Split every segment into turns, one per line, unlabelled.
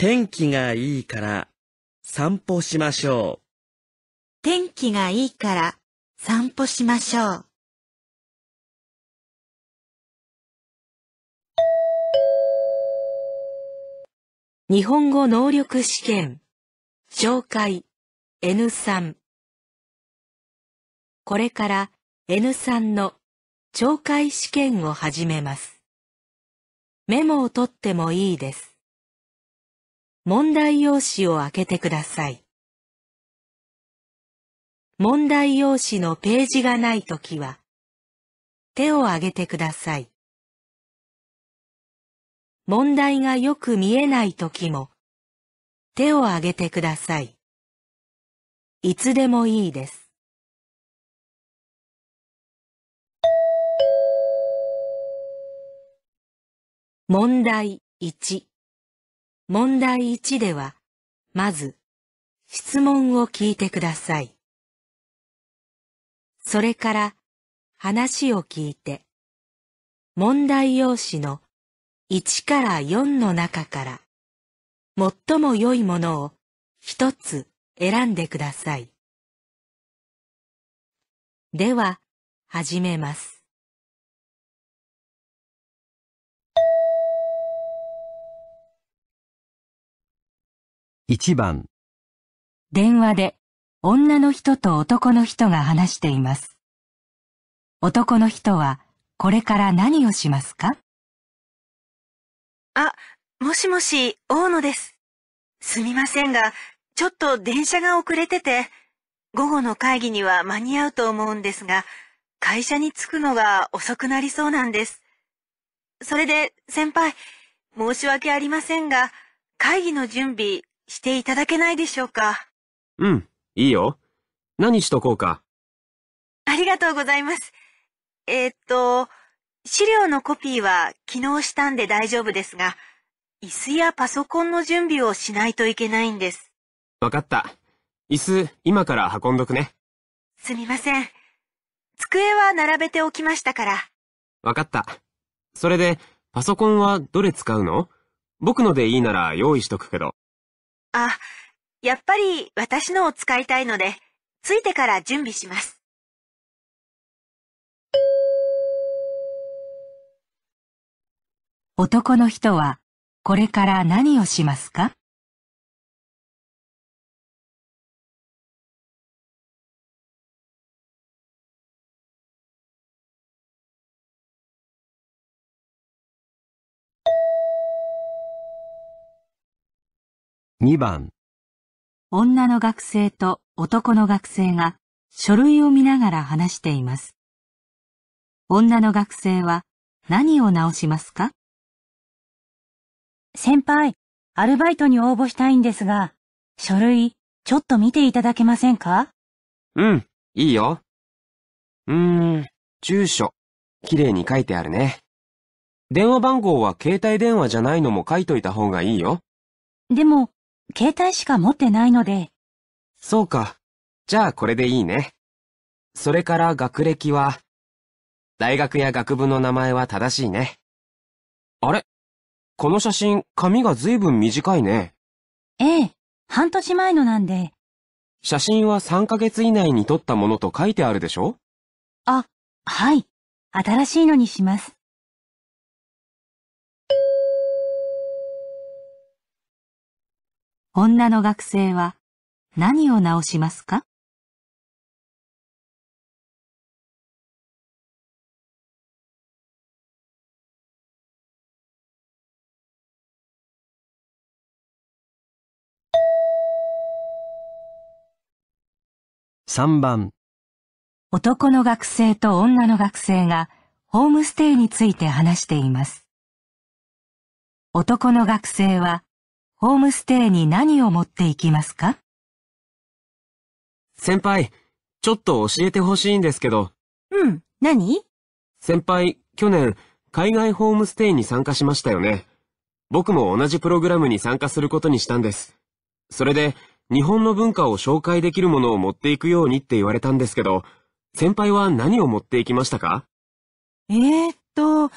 天気がいいから散歩
しましょう。天気がいいから散歩しましょう。日本語能力試験紹介 N3 これから N3 の懲戒試験を始めます。メモを取ってもいいです。問題用紙を開けてください。問題用紙のページがないときは、
手を挙げてください。問題がよく見えないときも、手を挙げてください。いつでもいいです。
問題1問題1では、まず、質問を聞いてください。それから、話を聞いて、問題用紙の1から4の中から、最も良いものを一つ選んでください。では、始
めます。1番
電話で女の人と男の人が話しています。男の人はこれから何をしますかあ、もしもし、大野です。すみませんが、ちょっと電
車が遅れてて、午後の会議には間に合うと思うんですが、会社に着くのが遅くなりそうなんです。それで、先輩、申し訳ありませんが、会議の準備していただけないでしょうか。
うん、いいよ。何しとこうか。
ありがとうございます。えー、っと、資料のコピーは昨日したんで大丈夫ですが、椅子やパソコンの準備をしないといけないんです。
わかった。椅子、今から運んどくね。
すみません。机は並べておきましたから。
わかった。それで、パソコンはどれ使うの僕のでいいなら用意しとくけど。
あ、やっぱり私のを使いたいので、ついてから準備します。男の人
はこれから何をしますか
2番
女の学生と男の学生が書類を見ながら話しています。女の学生は何を直しますか先輩、アルバイトに応募したいんですが、書類、ちょっと見ていただけませんか
うん、いいよ。うーん、住所、きれいに書いてあるね。電話番号は携帯電話じゃないのも書いといた方がいいよ。
でも、携帯しか持ってないので。
そうか。じゃあこれでいいね。それから学歴は、大学や学部の名前は正しいね。あれこの写真、髪が随分短いね。
ええ、半年前のなんで。
写真は3ヶ月以内に撮ったものと書いてあるでしょ
あ、はい。新しいのにします。女の学生は
何を直しますか
3番
男の学生と女の学生がホームステイについて話しています。男の学生はホームステイに何を持っていきますか
先輩、ちょっと教えてほしいんですけど。うん、何先輩、去年、海外ホームステイに参加しましたよね。僕も同じプログラムに参加することにしたんです。それで、日本の文化を紹介できるものを持っていくようにって言われたんですけど、先輩は何を持っていきましたか
えー、っと、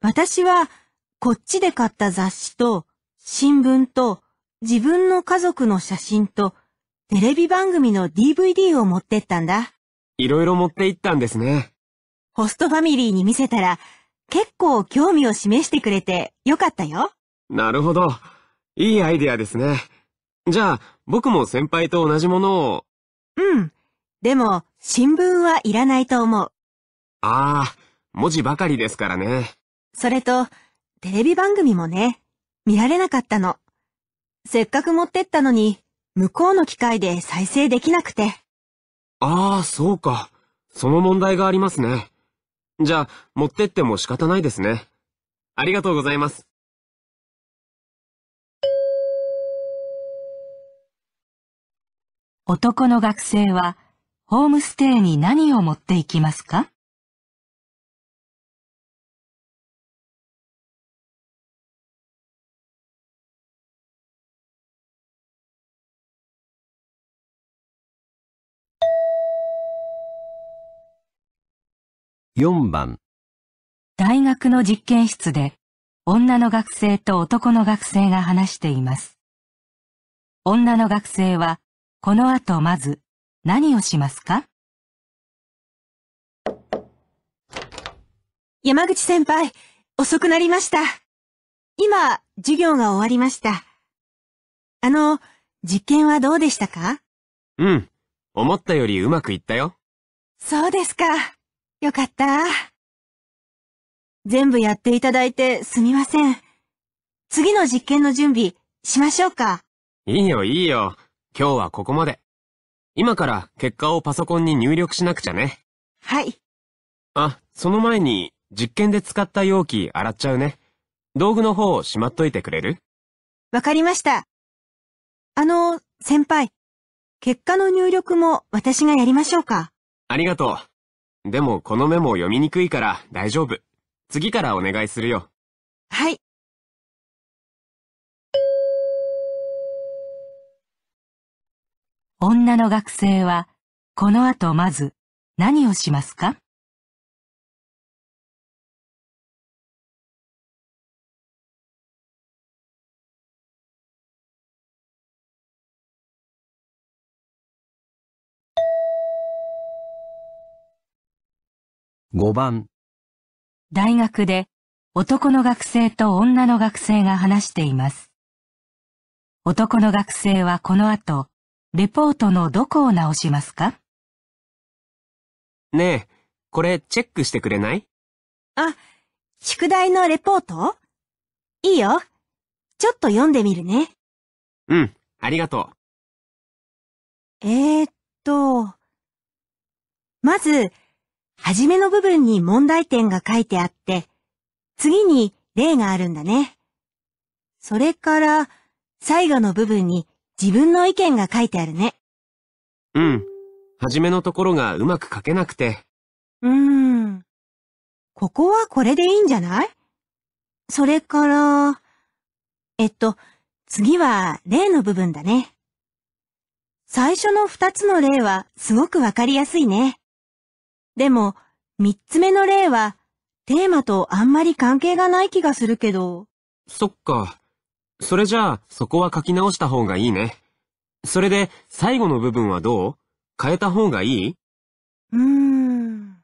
私は、こっちで買った雑誌と、新聞と自分の家族の写真とテレビ番組の DVD を持ってったんだ。
いろいろ持って行ったんですね。
ホストファミリーに見せたら結構興味を示してくれてよかったよ。
なるほど。いいアイデアですね。じゃあ僕も先輩と同じものを。
うん。でも新聞はいらないと思う。
ああ、文字ばかりですからね。
それと、テレビ番組もね。見られなかったの。せっかく持ってったのに、向こうの機械で再生できなくて。
ああ、そうか。その問題がありますね。じゃあ、持ってっても仕方ないですね。ありがとうございます。
男の学生は、ホームステイに何を持っていきますか
4番
大学の実験室で女の学生と男の学生が話しています。女の学生はこの後まず何をしますか山
口先輩、遅くなりました。今、
授業が終わりました。あの、実験はどうでしたか
うん。思ったよりうまくいったよ。
そうですか。よかった。全部やっていただいてすみません。次の実験の準備しましょうか。
いいよいいよ。今日はここまで。今から結果をパソコンに入力しなくちゃね。はい。あ、その前に実験で使った容器洗っちゃうね。道具の方をしまっといてくれる
わかりました。あの、先輩。結果の入力も私がやりましょうか。
ありがとう。でもこのメモ読みにくいから大丈夫。次からお願いするよ。
はい。
女の学生は、この後まず何をしますか5番大学で男の学生と女の学生が話しています。男の学生はこの後、レポートのどこを直しますか
ねえ、これチェックしてくれない
あ、宿題のレポートいいよ。ちょっと読んでみるね。
うん、ありがとう。えー、っと、まず、初めの部分
に問題点が書いてあって、次に例があるんだね。それから、最後の部分に自分の意見が書いてあるね。
うん。初めのところがうまく書けなくて。
うーん。ここはこれでいいんじゃないそれから、
えっと、次は例の部分だね。最初の二つの例はすごくわかりやすいね。でも、三つ目の例は、テーマとあんまり関係がない気がするけど。
そっ
か。それじゃあ、そこは書き直した方がいいね。それで、最後の部分はどう変えた方がいい
うーん。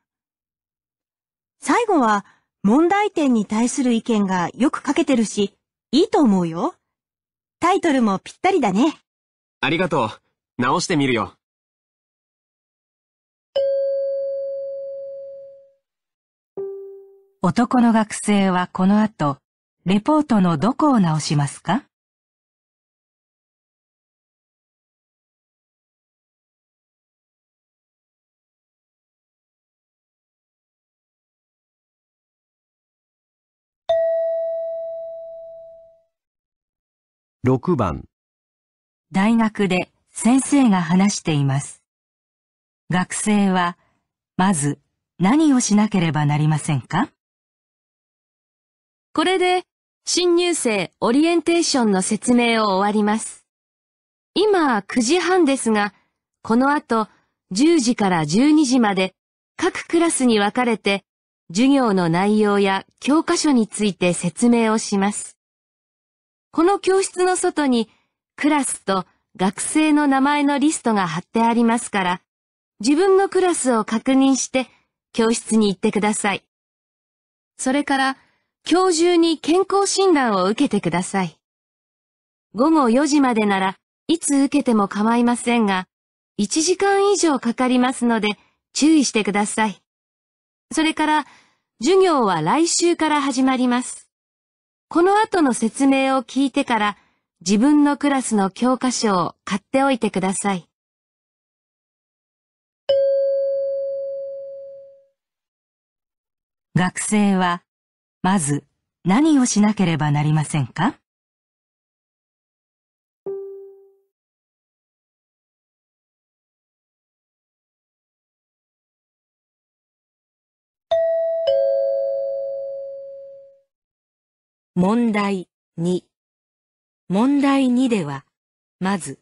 最後は、問題点に対する意見がよく書けてるし、
いいと思うよ。タイトルもぴったりだね。
ありがとう。直し
てみるよ。
男の学生はこの後、レポートのどこ
を直しますか
6番
大学で先生が話しています。学生はまず何をしなければなりませんかこれで、新入生オリエンテーションの説明を終わります。今9時半ですが、
この後10時から12時まで各クラスに分かれて授業の内容や教科書について説明をします。この教室の外にクラスと学生の名前のリストが貼ってありますから、自分のクラスを確認して教室に行ってください。それから今日中に健康診断を受けてください。午後4時までなら、いつ受けても構いませんが、1時間以上かかりますので、注意してください。それから、授業は来週から始まります。この後の説
明を聞いてから、自分のクラスの教科書を買っておいてください。学生はまず何をしなければなりませんか問題2問題2では、まず、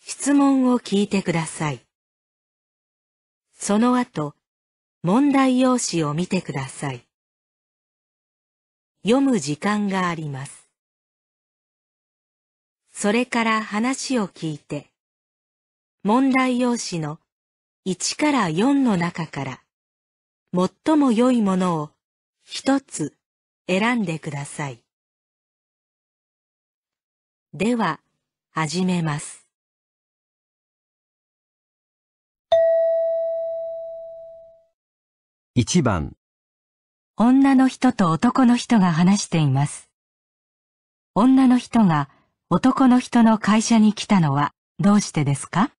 質問を聞いてください。その後、問題用紙を見てください。読む時間があります。それから話を聞いて、問題用紙の1から4の中から、最も良いものを一つ選んでください。
では、始めます。1番
女の人と男の人が話しています。女の人が男の人の会社に来たのはどうしてですか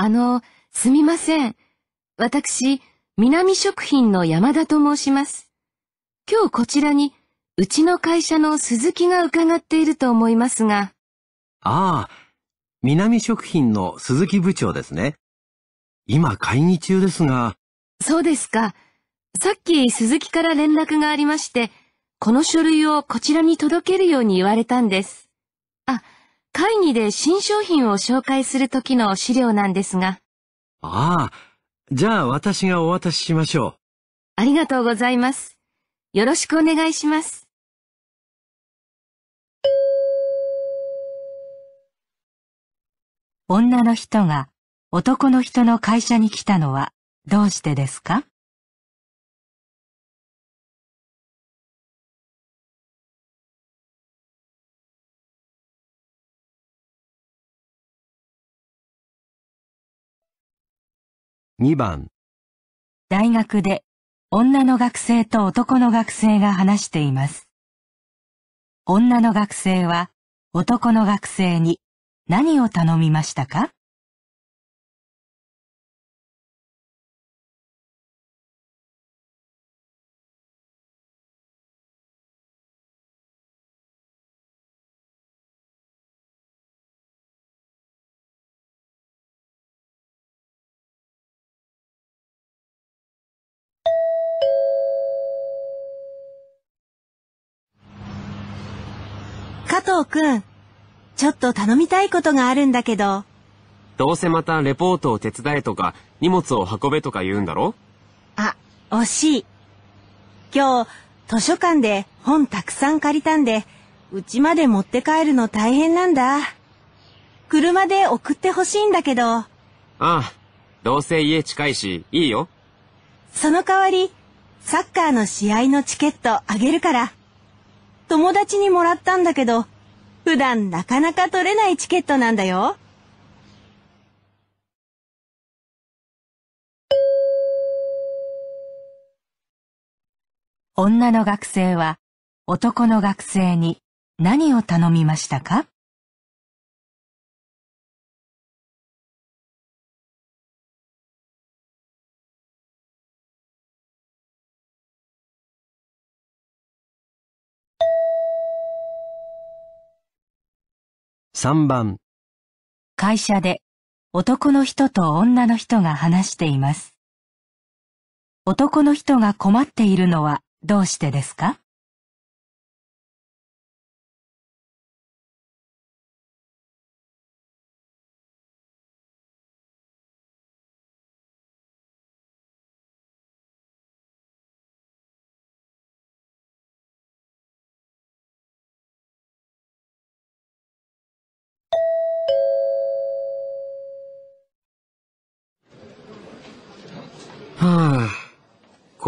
あの、すみませ
ん。私、南食品の山田と申します。今日こちらに、うちの会社の鈴木が伺っていると思いますが。
ああ、南食品の鈴木部長ですね。今会議中ですが。
そうですか。さっき鈴木から連絡がありまして、この書類をこちらに届けるように言われたんです。あ、会議で新商品を紹介するときの資料なんですが。
ああ、じゃあ私がお渡ししましょう。
ありがとうございます。よろしくお願いします。女の人が男の人の会社に
来たのはどうしてですか
2番
大学で女の学生と男の学生が話しています。女の学生は男の学
生に何を頼みましたか加藤くん、ちょっ
と頼みたいことがあるんだけど。
どうせまたレポートを手伝えとか、荷物を運べとか言うんだろ
あ、惜しい。今日、図書館で本たくさん借りたんで、うちまで持って帰るの大変なんだ。車で送ってほしいんだけど。あ
あ、どうせ家近いし、いいよ。
その代わり、サッカーの試合のチケットあげるから。友達にもらったんだけど、普段なかなか取
れないチケットなんだよ。
女の学生は男の学生に何を頼みましたか3番会社で男の人と女の人が話しています。男の人が困っているのはどうしてです
か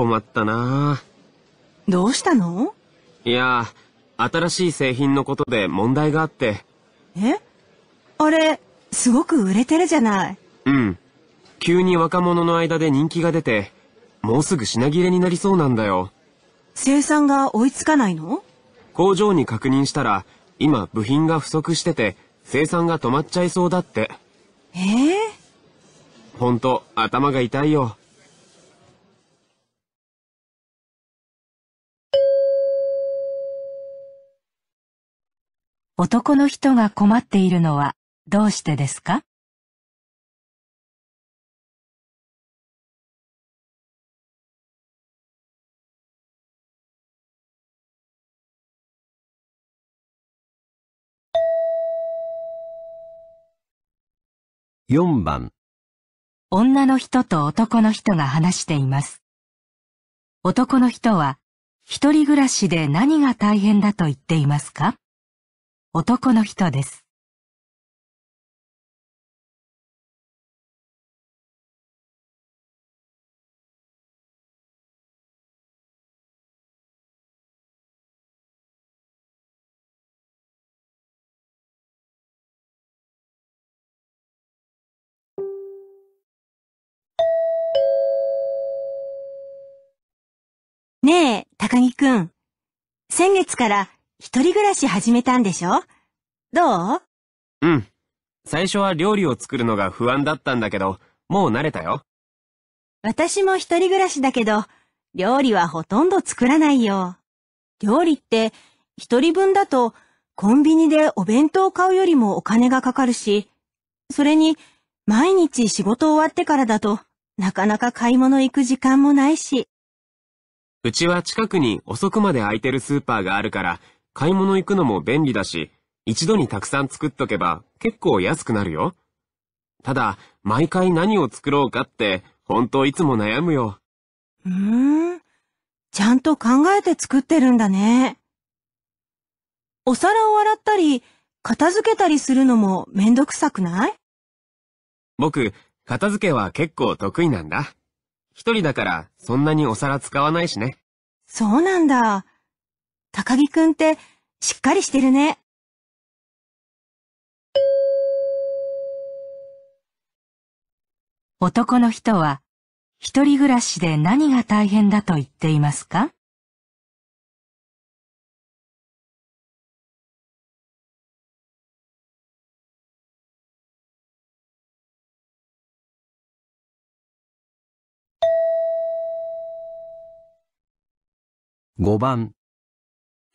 困ったなどうしたのいや、新しい製品のことで問題があって。
えあれ、すごく売れてるじゃない。
うん。急に若者の間で人気が出て、もうすぐ品切れになりそうなんだよ。生産が追いつかないの工場に確認したら、今部品が不足してて、生産が止まっちゃいそうだって。ええー、ほ頭が痛いよ。
男の人が困っ
ているのはどうしてですか
4番
女の人と男の人が話しています。男の人は一人暮らしで何が大変だと言っていますか男の人です。
ねえ、高木くん。
先月から一人暮らし始めたんでしょどう
うん。最初は料理を作るのが不安だったんだけど、もう慣れたよ。
私も一人暮らしだけど、料理はほとんど作らないよ。料理って、一人分だと、コンビニでお弁当を買うよりもお金がかかるし、それに、毎日仕事終わってからだと、なかなか買い物行く時間もないし。
うちは近くに遅くまで空いてるスーパーがあるから、買い物行くのも便利だし、一度にたくさん作っとけば結構安くなるよ。ただ、毎回何を作ろうかって、本当いつも悩むよ。
うーん。ちゃんと考えて作ってるんだね。お皿を洗ったり、片付けたりするのもめんどくさくない
僕、片付けは結構得意なんだ。一人だからそんなにお皿使わないしね。
そうなんだ。
高木くんってしっかりしてるね。
男の人は一人暮らしで何が大変だと言っていますか5番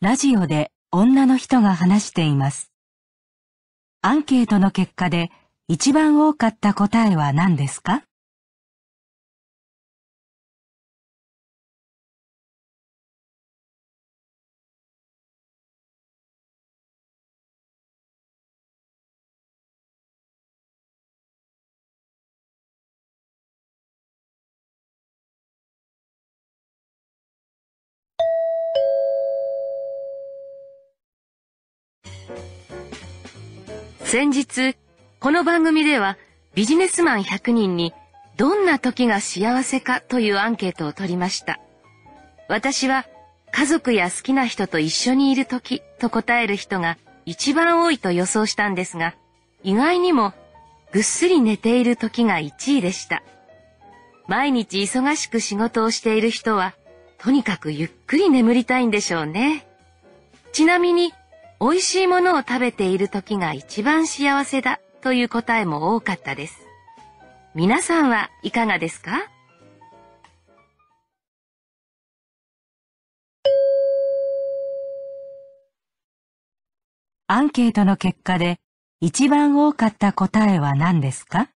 ラジオで女の人が話しています。アンケートの結果で一番多かった答えは何ですか
先日、この番組ではビジネスマン100人にどんな時が幸せかというアンケートを取りました。私は家族や好きな人と一緒にいる時と答える人が一番多いと予想したんですが、意外にもぐっすり寝ている時が1位でした。毎日忙しく仕事をしている人は、とにかくゆっくり眠りたいんでしょうね。ちなみに、美味しいものを食べている時が一番幸せだという答えも多かったです。皆さんはいかがです
かアンケートの結果で一番多かった答えは何ですか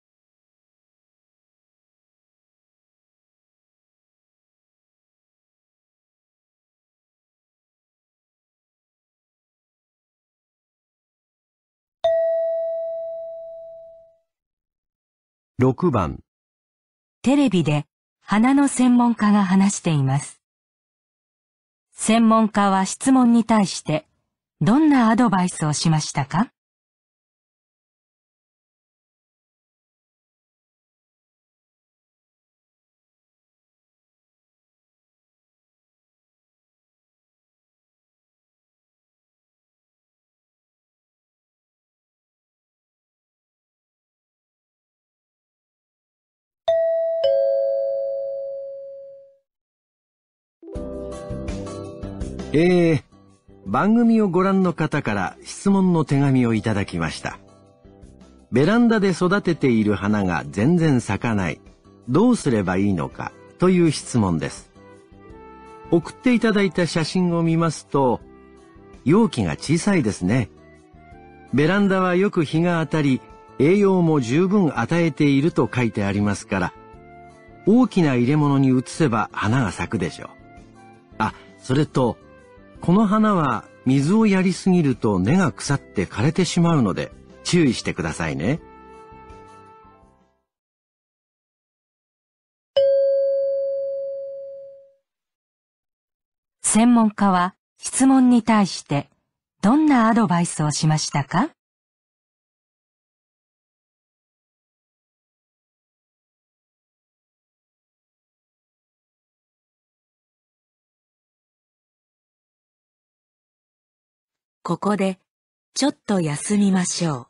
6番テ
レビで花の専門家が話しています。専門家は質問に対してどんなアドバイスをしましたか
えー、番組をご覧の方から質問の手紙をいただきました。ベランダで育てている花が全然咲かない。どうすればいいのかという質問です。送っていただいた写真を見ますと、容器が小さいですね。ベランダはよく日が当たり、栄養も十分与えていると書いてありますから、大きな入れ物に移せば花が咲くでしょう。あ、それと、この花は水をやりすぎると根が腐って枯れてしまうので注意してくださいね。
専門家は質問に対してどんなアドバイスをしましたかここで、ちょっと休みましょう。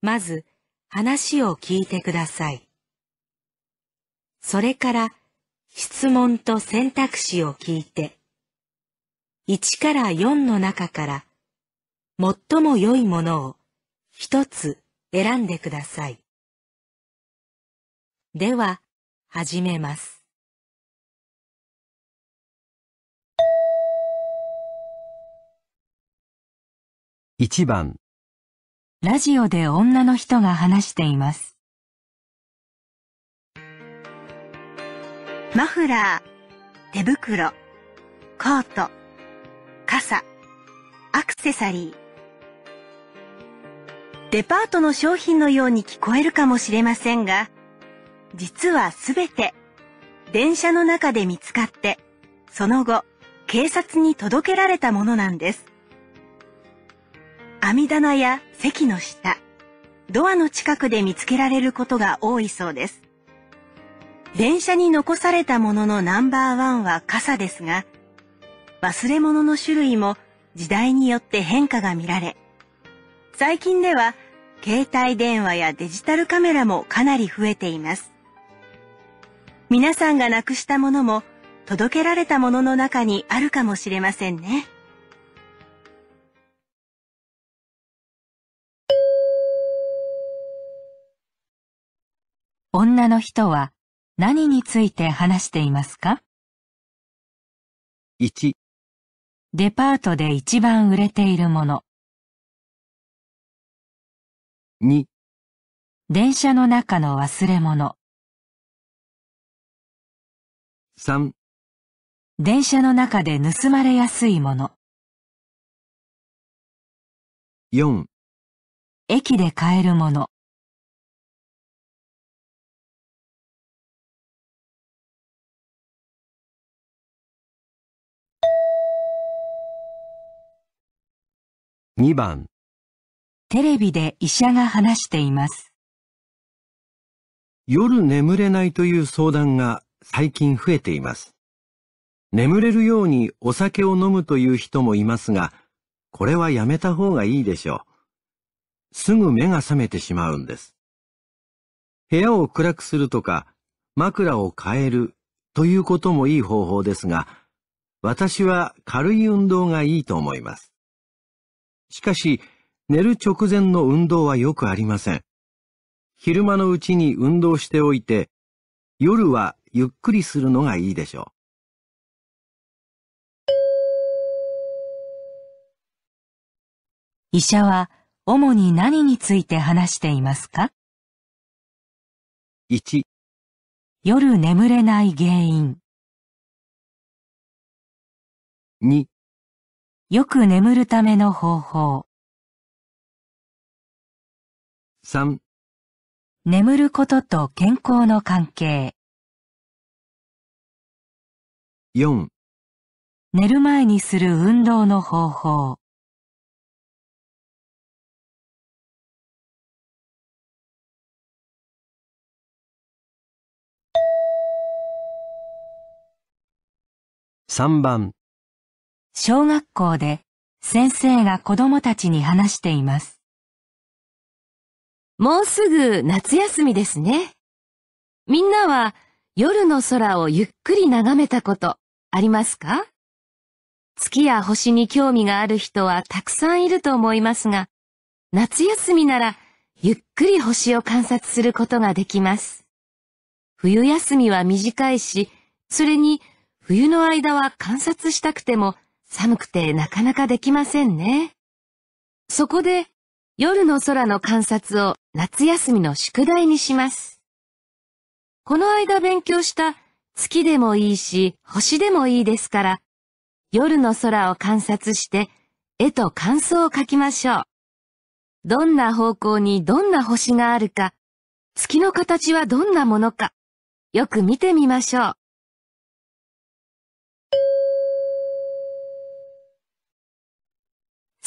まず話を聞いてください。それから質問と選択肢を聞いて、1から4の中から最も良いものを一つ選んでください。では、
始めます。1番ラ
ジオで女の人が話しています。マフラー、手袋、コート、
傘、アクセサリー。デパートの商品のように聞こえるかもしれませんが、実はすべて電車の中で見つかって、その後警察に届けられたものなんです。網棚や席の下、ドアの近くで見つけられることが多いそうです。電車に残されたもののナンバーワンは傘ですが、忘れ物の種類も時代によって変化が見られ、最近では携帯電話やデジタルカメラもかなり増えています。皆さんがなくしたものも届けられたものの中にあるかもしれま
せんね。女の人は何について話していますか ?1 デパートで一番売れているもの2電車の中の忘れ物3電車の中で盗まれやすいもの4駅で買えるもの2番テレビで
医者が話しています。
夜眠れないという相談が最近増えています。眠れるようにお酒を飲むという人もいますが、これはやめた方がいいでしょう。すぐ目が覚めてしまうんです。部屋を暗くするとか、枕を変えるということもいい方法ですが、私は軽い運動がいいと思います。しかし、寝る直前の運動はよくありません。昼間のうちに運動しておいて、夜はゆっくりするのがいいでしょう。
医者は主に何に
ついて話していますか ?1 夜眠れない原因2よく眠るための方法。3眠ることと健康の関係。4寝る前にする運動の方法。3
番小学校で先生が子供たちに話しています。もうすぐ夏休みですね。みんなは夜の空をゆっくり眺めたことありますか月
や星に興味がある人はたくさんいると思いますが、夏休みならゆっくり星を観察することができます。冬休みは短いし、それに冬の間は観察したくても寒くてなかなかできませんね。そこで、夜の空の観察を夏休みの宿題にします。この間勉強した月でもいいし星でもいいですから、夜の空を観察して絵と感想を書きましょう。どんな方
向にどんな星があるか、月の形はどんなものか、よく見てみましょう。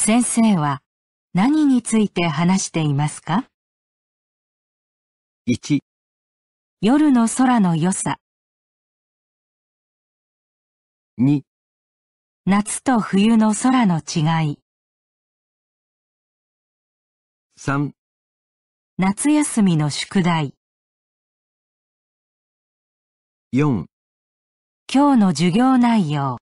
先生は何について話していますか ?1 夜の空の良さ2夏と冬の空の違い3夏休みの宿題4今日の授業内容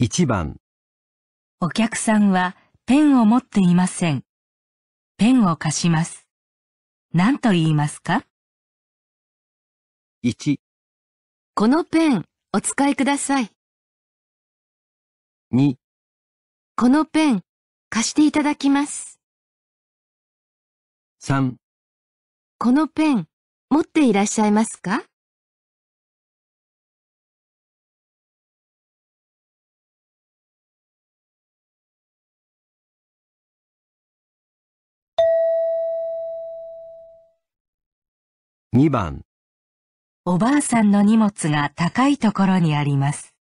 1番
お客さんはペンを持っていません。ペンを貸します。
何と言いますか ?1、このペンお使いください。2、このペン貸していただきます。3、このペン持っていらっしゃいますか
2番
おばあさんの荷物が高いところにあります。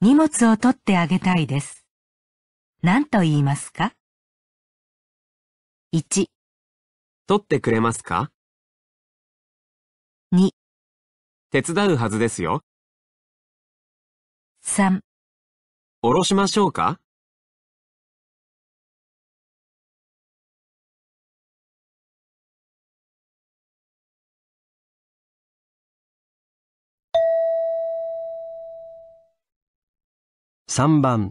荷物を取ってあげたいです。
何と言いますか ?1 取ってくれますか ?2 手伝うはずですよ。3おろしましょうか
3番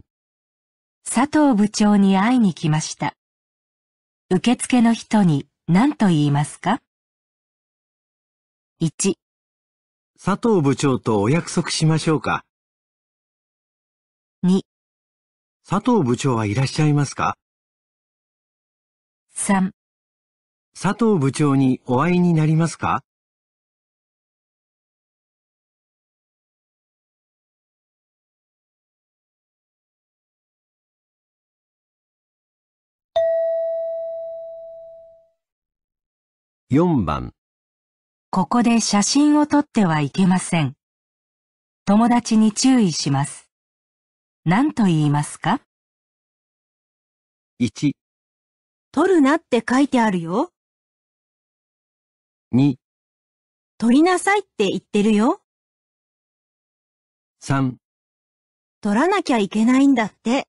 佐藤部長に会いに来ました。受付の人に何と言いますか ?1
佐藤部長とお約束しましょうか ?2 佐藤部長はいらっしゃいますか ?3 佐藤部長にお会いになりますか
4番
ここで写真を撮ってはいけません。友達に注意します。何と言いますか
?1 撮るなって書いてあるよ。2撮りなさいって言ってるよ。3撮らなきゃいけないんだって。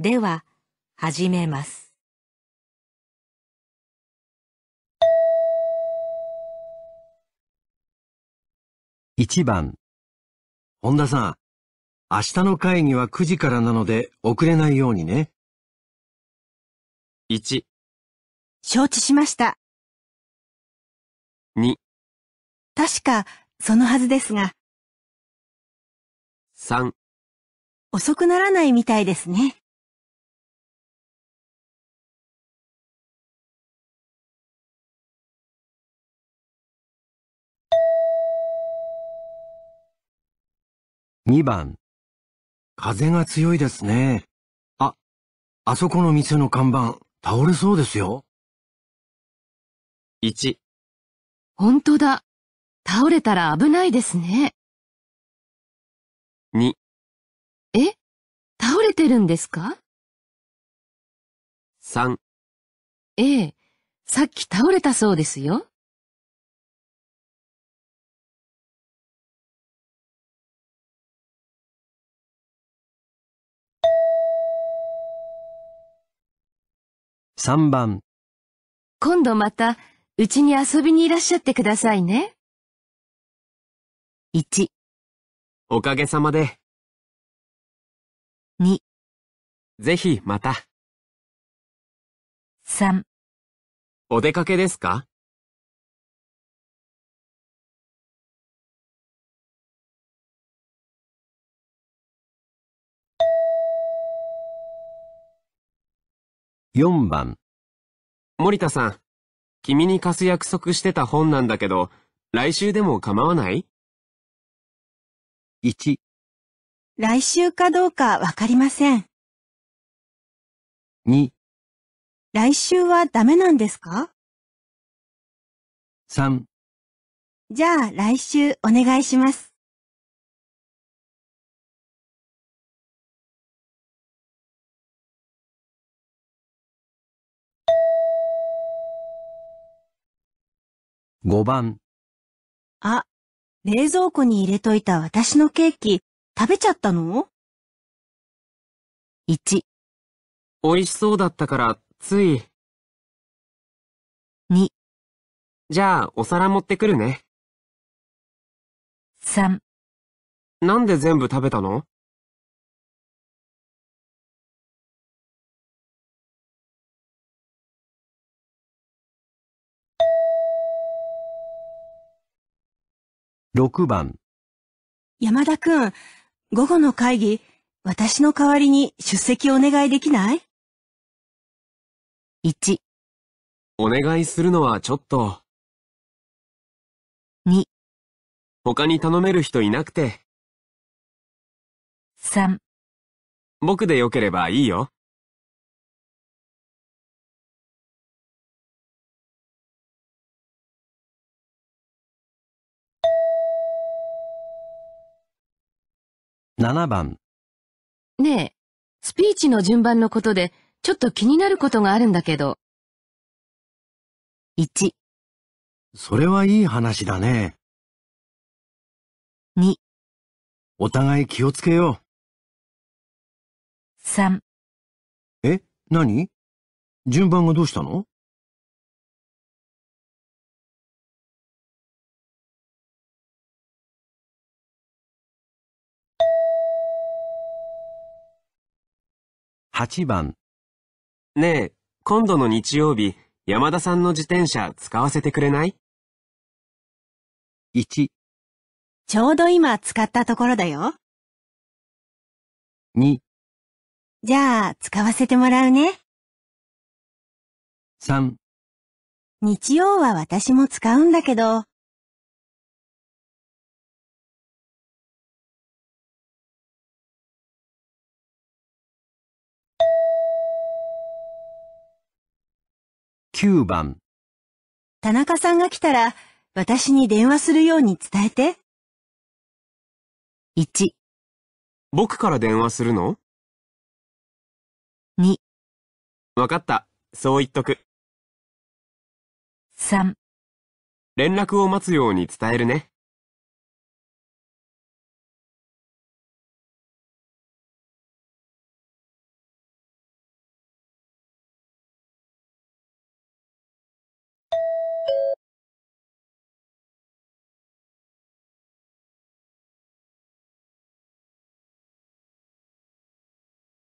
では、始めます。1番。本田さん、明日の会議は9時からなので遅れないようにね。1。承知しました。2。確か、そのはずですが。3。遅くならないみたいですね。2番。風が強いですね。あ、あそこの店の看板、倒れそうですよ。1。本当だ。倒れたら危ないですね。2。え倒れてるんですか ?3。ええ、さっき倒れたそうですよ。3番今度またうちに遊びにいらっしゃってくださいね。1おかげさまで2ぜひまた3お出かけですか4番森田さん、君に貸す約束してた本なんだけど、来週でも構わない ?1、来週かどうかわかりません。2、来週はダメなんですか3、じゃあ来週お願いします。5番。あ、冷蔵庫に入れといた私のケーキ、食べちゃったの ?1。美味しそうだったから、つい。2。じゃあ、お皿持ってくるね。3。なんで全部食べたの6番山田
く
ん、午後の会議、私の代わりに出席お願いできない ?1、
お願いするのはちょっと。
2、他に頼める人いなくて。3、僕でよければいいよ。7番ねえ、スピーチの順番のことでちょっと気になることがあるんだけど。1それはいい話だね。2お互い気をつけよう。3え、何順番がどうしたの
8番。ねえ、今度の日曜日、山田さんの自転車使わせてくれない
?1、
ちょうど今使ったところだ
よ。2、じゃあ、使わせてもらうね。3、日曜は私も使うんだけど、9番田中さんが来たら私に電話するように伝えて。1僕から電話するの ?2 分かった。そう言っとく。3連絡を待つように伝えるね。